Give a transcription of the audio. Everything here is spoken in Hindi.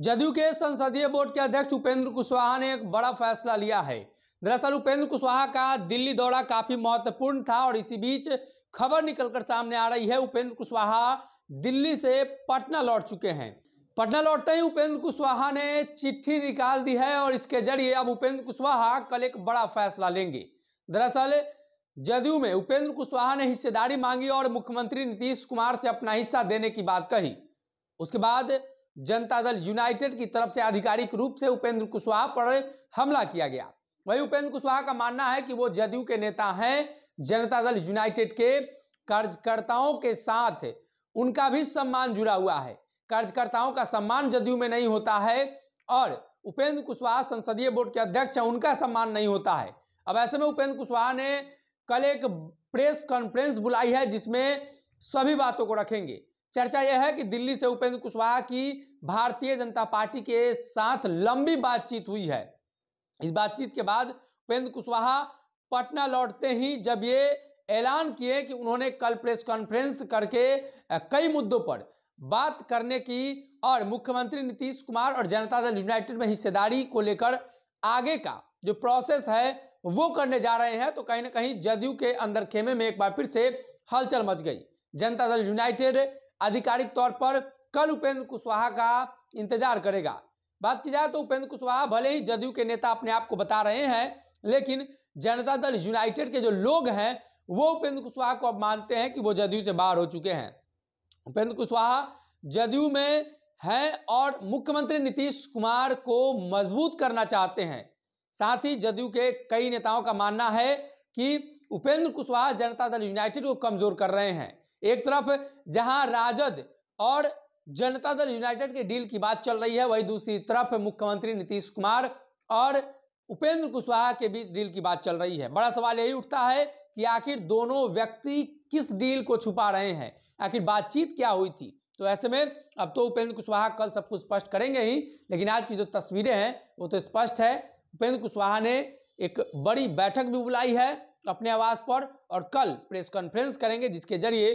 जदयू के संसदीय बोर्ड के अध्यक्ष उपेंद्र कुशवाहा ने एक बड़ा फैसला लिया है दरअसल उपेंद्र कुशवाहा का दिल्ली दौरा काफी महत्वपूर्ण था और इसी बीच खबर निकलकर सामने आ रही है उपेंद्र कुशवाहा दिल्ली से पटना लौट चुके हैं पटना लौटते ही उपेंद्र कुशवाहा ने चिट्ठी निकाल दी है और इसके जरिए अब उपेंद्र कुशवाहा कल एक बड़ा फैसला लेंगे दरअसल जदयू में उपेंद्र कुशवाहा ने हिस्सेदारी मांगी और मुख्यमंत्री नीतीश कुमार से अपना हिस्सा देने की बात कही उसके बाद जनता दल यूनाइटेड की तरफ से आधिकारिक रूप से उपेंद्र कुशवाहा पर हमला किया गया वही उपेंद्र कुशवाहा का मानना है कि वो जदयू के नेता हैं जनता दल यूनाइटेड के कार्यकर्ताओं के साथ उनका भी सम्मान जुड़ा हुआ है कार्यकर्ताओं का सम्मान जदयू में नहीं होता है और उपेंद्र कुशवाहा संसदीय बोर्ड के अध्यक्ष हैं उनका सम्मान नहीं होता है अब ऐसे में उपेंद्र कुशवाहा ने कल एक प्रेस कॉन्फ्रेंस बुलाई है जिसमें सभी बातों को रखेंगे चर्चा यह है कि दिल्ली से उपेंद्र कुशवाहा की भारतीय जनता पार्टी के साथ लंबी बातचीत हुई है इस बातचीत के बाद उपेंद्र कुशवाहा पटना लौटते ही जब ये ऐलान किए कि उन्होंने कल प्रेस कॉन्फ्रेंस करके कई मुद्दों पर बात करने की और मुख्यमंत्री नीतीश कुमार और जनता दल यूनाइटेड में हिस्सेदारी को लेकर आगे का जो प्रोसेस है वो करने जा रहे हैं तो कहीं ना कहीं जदयू के अंदर खेमे में एक बार फिर से हलचल मच गई जनता दल यूनाइटेड आधिकारिक तौर पर कल उपेंद्र कुशवाहा का इंतजार करेगा बात की जाए तो उपेंद्र कुशवाहा भले ही जदयू के नेता अपने आप को बता रहे हैं लेकिन जनता दल यूनाइटेड के जो लोग हैं वो उपेंद्र कुशवाहा को अब मानते हैं कि वो जदयू से बाहर हो चुके हैं उपेंद्र कुशवाहा जदयू में हैं और मुख्यमंत्री नीतीश कुमार को मजबूत करना चाहते हैं साथ ही जदयू के कई नेताओं का मानना है कि उपेंद्र कुशवाहा जनता दल यूनाइटेड को कमजोर कर रहे हैं एक तरफ जहां राजद और जनता दल यूनाइटेड के डील की बात चल रही है वही दूसरी तरफ मुख्यमंत्री नीतीश कुमार और उपेंद्र कुशवाहा के बीच डील की बात चल रही है बड़ा सवाल यही उठता है कि आखिर दोनों व्यक्ति किस डील को छुपा रहे हैं आखिर बातचीत क्या हुई थी तो ऐसे में अब तो उपेंद्र कुशवाहा कल सब कुछ स्पष्ट करेंगे ही लेकिन आज की जो तस्वीरें हैं वो तो स्पष्ट है उपेंद्र कुशवाहा ने एक बड़ी बैठक भी बुलाई है अपने आवास पर और कल प्रेस कॉन्फ्रेंस करेंगे जिसके जरिए